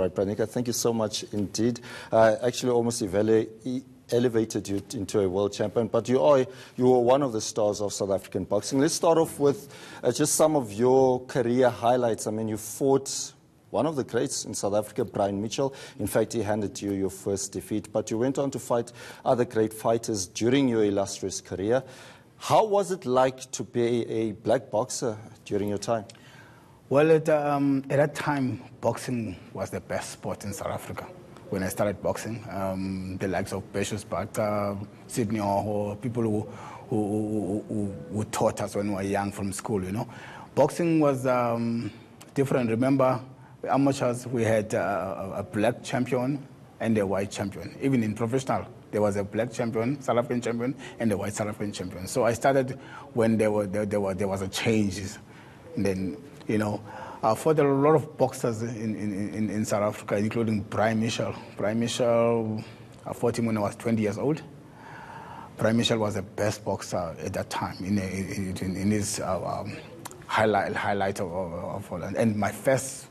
All right, Pranika, thank you so much indeed. Uh, actually, almost elevated you into a world champion, but you are you are one of the stars of South African boxing. Let's start off with uh, just some of your career highlights. I mean, you fought one of the greats in South Africa, Brian Mitchell. In fact, he handed you your first defeat, but you went on to fight other great fighters during your illustrious career. How was it like to be a black boxer during your time? Well, at, um, at that time, boxing was the best sport in South Africa. When I started boxing, um, the likes of Precious but Sydney or people who, who, who, who, taught us when we were young from school, you know. Boxing was um, different. Remember, amateurs, we had uh, a black champion and a white champion. Even in professional, there was a black champion, South African champion, and a white South African champion. So I started when there, were, there, there, were, there was a change. And then you know, I fought a lot of boxers in, in, in, in South Africa, including Brian Michel. Brian Michel, I fought him when I was 20 years old. Brian Michel was the best boxer at that time in, in, in his uh, um, highlight, highlight of, of, of, And my first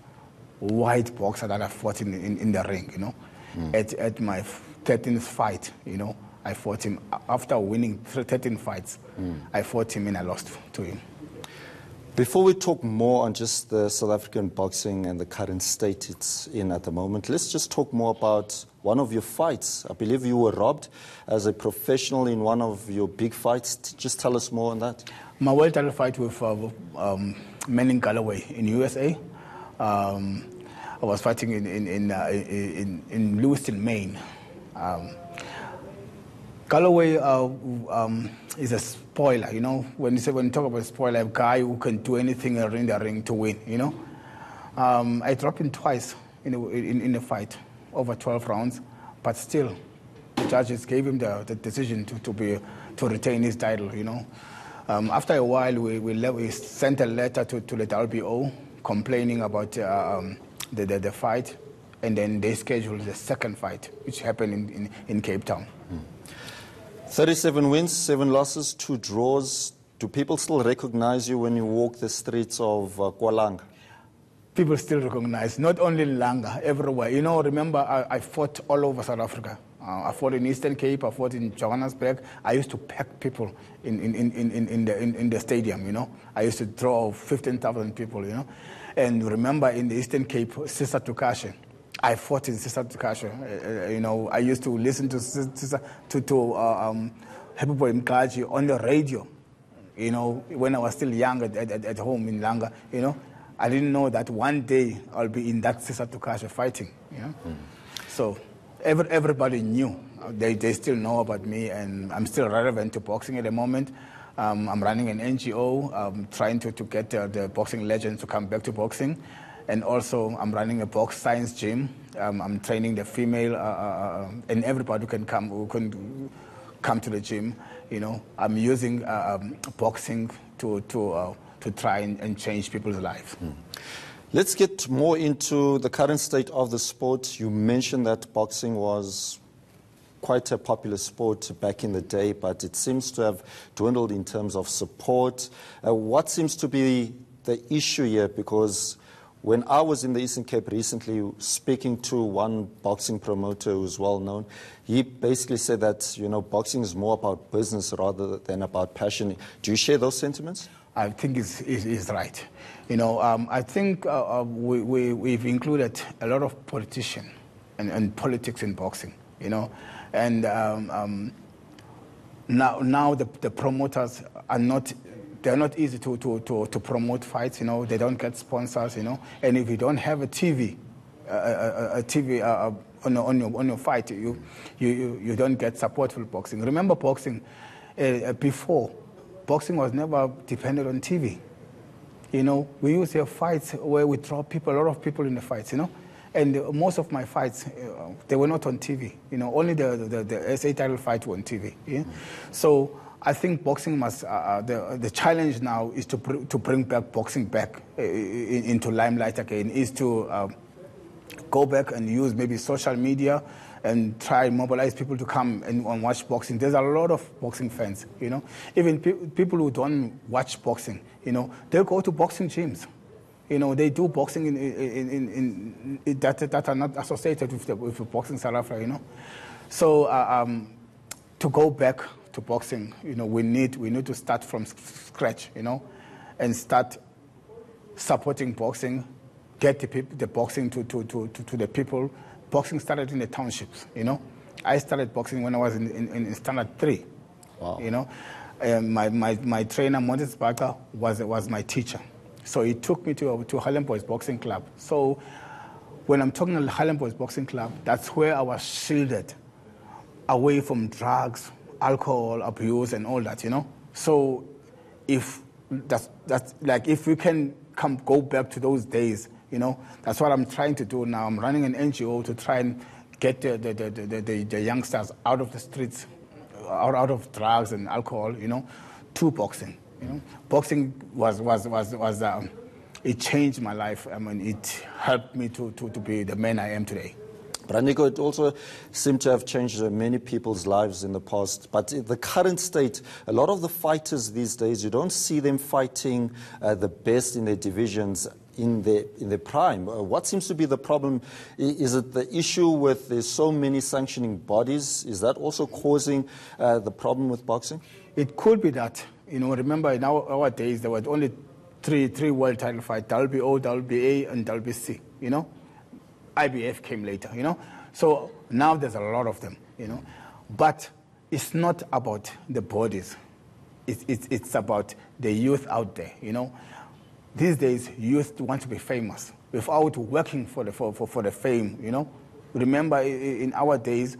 white boxer that I fought in, in, in the ring, you know. Mm. At, at my 13th fight, you know, I fought him. After winning 13 fights, mm. I fought him and I lost to him. Before we talk more on just the South African boxing and the current state it's in at the moment, let's just talk more about one of your fights. I believe you were robbed as a professional in one of your big fights. Just tell us more on that. My world title fight with uh, um, Manning Galloway in USA. Um, I was fighting in in in, uh, in, in Lewiston, Maine. Um, Galloway uh, um, is a spoiler, you know. When you say when you talk about a spoiler, a guy who can do anything in the ring to win, you know. Um, I dropped him twice in a, in, in a fight, over 12 rounds, but still, the judges gave him the, the decision to, to, be, to retain his title, you know. Um, after a while, we, we, let, we, sent a letter to, to the RBO complaining about uh, um, the, the, the, fight, and then they scheduled the second fight, which happened in, in, in Cape Town. Mm. 37 wins, 7 losses, 2 draws. Do people still recognize you when you walk the streets of uh, Kualanga? People still recognize, not only Langa, everywhere. You know, remember, I, I fought all over South Africa. Uh, I fought in Eastern Cape, I fought in Johannesburg. I used to pack people in, in, in, in, in, the, in, in the stadium, you know. I used to draw 15,000 people, you know. And remember, in the Eastern Cape, Sister Tukashe, I fought in Sister Tukasha. Uh, uh, you know, I used to listen to Sister to, to uh, um, Mkaji on the radio. You know, when I was still young at, at, at, home in Langa, you know, I didn't know that one day I'll be in that Sister Tukasha fighting. You know? Mm. So every, everybody knew. They, they still know about me, and I'm still relevant to boxing at the moment. Um, I'm running an NGO, um, trying to, to get uh, the boxing legends to come back to boxing. And also, I'm running a box science gym. Um, I'm training the female uh, uh, uh, uh, and everybody who can come who can come to the gym. You know, I'm using um, boxing to to to try and, and, change people's lives. Mm. Let's get more into the current state of the sport. You mentioned that boxing was quite a popular sport back in the day, but it seems to have dwindled in terms of support. Uh, what seems to be the issue here? Because when I was in the Eastern Cape recently, speaking to one boxing promoter who's well known, he basically said that you know boxing is more about business rather than about passion. Do you share those sentiments? I think he's, right. You know, um, I think uh, uh, we, we we've included a lot of politician and, and politics in boxing. You know, and um, um, now now the, the promoters are not they're not easy to, to, to, to promote fights, you know. They don't get sponsors, you know. And if you don't have a TV, a, a, a TV uh, uh, on, on, your, on your fight, you, you, you don't get support for boxing. Remember boxing, uh, uh before, boxing was never dependent on TV. You know, we used to have fights where we draw people, a lot of people in the fights, you know. And most of my fights, uh, they were not on TV. You know, only the, the, the SA title fight were on TV. Yeah? Mm -hmm. So I think boxing must, uh, uh the, uh, the challenge now is to, pr- to bring back boxing back uh, into limelight again, is to uh, go back and use maybe social media and try and mobilize people to come and, and, watch boxing. There's a lot of boxing fans, you know. Even pe- people who don't watch boxing, you know, they go to boxing gyms. You know, they do boxing in, in, in, that, that are not associated with, the, with Boxing South Africa, you know. So uh, um, to go back to boxing. You know, we need, we need to start from scratch, you know, and start supporting boxing, get the, peop- the boxing to, to, to, to, the people. Boxing started in the townships, you know. I started boxing when I was in, in, in standard three, wow. you know. Um, my, my, my trainer, Moses Barker, was, was my teacher. So he took me to, to Harlem Boys Boxing Club. So when I'm talking about Harlem Boys Boxing Club, that's where I was shielded away from drugs, alcohol abuse and all that, you know. So if that's, that's like if we can come go back to those days, you know, that's what I'm trying to do now. I'm running an NGO to try and get the, the, the, the, the, the youngsters out of the streets, out, out of drugs and alcohol, you know, to boxing. You know, boxing was was was was um, it changed my life. I mean, it helped me to, to, to be the man I am today. But I Brandico, it also seemed to have changed uh, many people's lives in the past. But the current state, a lot of the fighters these days, you don't see them fighting uh, the best in their divisions in the in the prime. Uh, what seems to be the problem? Is it the issue with there's so many sanctioning bodies? Is that also causing uh, the problem with boxing? It could be that. You know, remember in our, our days there were only three three world title fights: WBO, WBA, and WBC. You know, IBF came later, you know. So now there's a lot of them, you know. But it's not about the bodies. It's, it's, it's about the youth out there, you know. These days, youth want to be famous without working for the, for, for, for the fame, you know. Remember, in our days,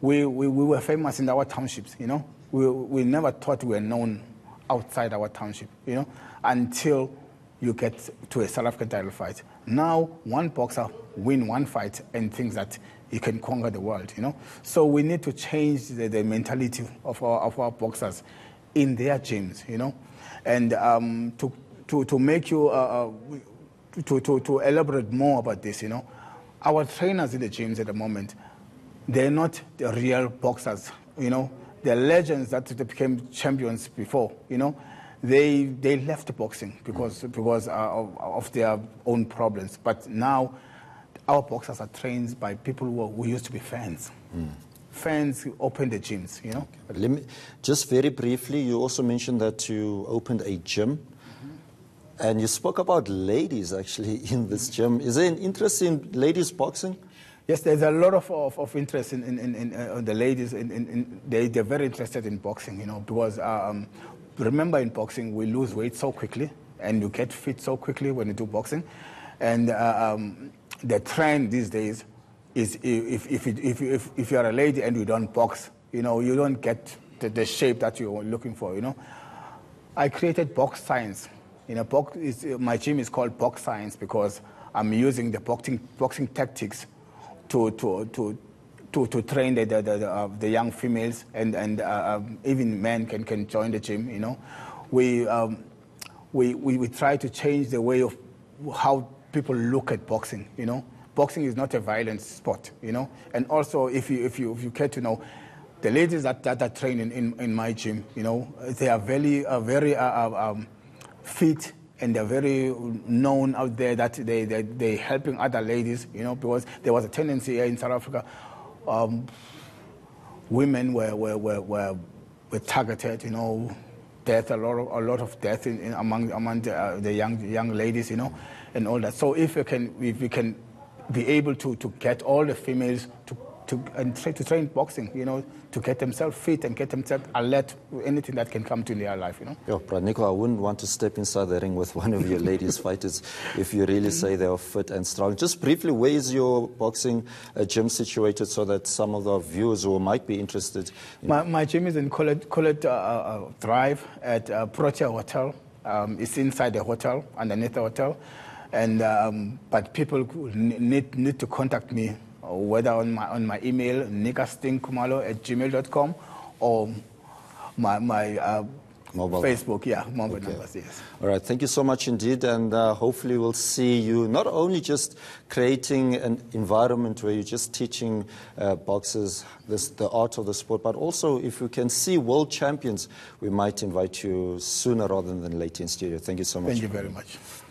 we, we, we were famous in our townships, you know. We, we never thought we were known outside our township, you know, until you get to a South African title fight. Now, one boxer win one fight and thinks that he can conquer the world, you know? So we need to change the, the mentality of our, of our boxers in their gyms, you know? And um, to, to, to make you, uh, uh to, to, to elaborate more about this, you know, our trainers in the gyms at the moment, they're not the real boxers, you know? They're legends that became champions before, you know? they, they left boxing because, mm. because uh, of, of, their own problems. But now our boxers are trained by people who, who used to be fans. Mm. Fans who opened the gyms, you know. Okay. Me, just very briefly, you also mentioned that you opened a gym. Mm-hmm. And you spoke about ladies actually in this gym. Is there an interest in ladies boxing? Yes, there's a lot of, of, of interest in, in, in, in uh, the ladies. In, in, in, they, they're very interested in boxing, you know, because um, remember in boxing, we lose weight so quickly and you get fit so quickly when you do boxing. And uh, um, the trend these days is if, if, if, if, if you're a lady and you don't box, you know, you don't get the, the shape that you're looking for, you know. I created Box Science. You know, box is, my gym is called Box Science because I'm using the boxing, boxing tactics to, to, to, to, to train the, the, the, uh, the young females and, and uh, um, even men can, can join the gym, you know. We, um, we, we, we try to change the way of how people look at boxing, you know. Boxing is not a violent sport, you know. And also, if you, if you, if you care to know, the ladies that, that are training in, in my gym, you know, they are very, uh, very uh, uh, um, fit and they're very known out there that they, they, they're helping other ladies, you know, because there was a tendency here in South Africa um, women were, were, were, were, were targeted, you know, death, a lot of, a lot of death in, in among, among the, uh, the, young, young ladies, you know, and all that. So if we can, if we can be able to, to get all the females to to and try to train boxing, you know, to get themselves fit and get themselves alert anything that can come to their life, you know. Yeah, but Nico, I wouldn't want to step inside the ring with one of your ladies fighters if you really say they are fit and strong. Just briefly, where is your boxing uh, gym situated so that some of the viewers who might be interested? In my, my gym is in Collett, uh, uh, Drive at uh, Protea Hotel. Um, it's inside the hotel, underneath the hotel. And, um, but people need, need to contact me whether on my, on my email, nikastinkumalo at gmail.com, or my, my uh, mobile. Facebook, yeah, mobile okay. numbers, yes. All right, thank you so much indeed, and uh, hopefully we'll see you not only just creating an environment where you're just teaching uh, boxers this, the art of the sport, but also if we can see world champions, we might invite you sooner rather than later in studio. Thank you so much. Thank you very much.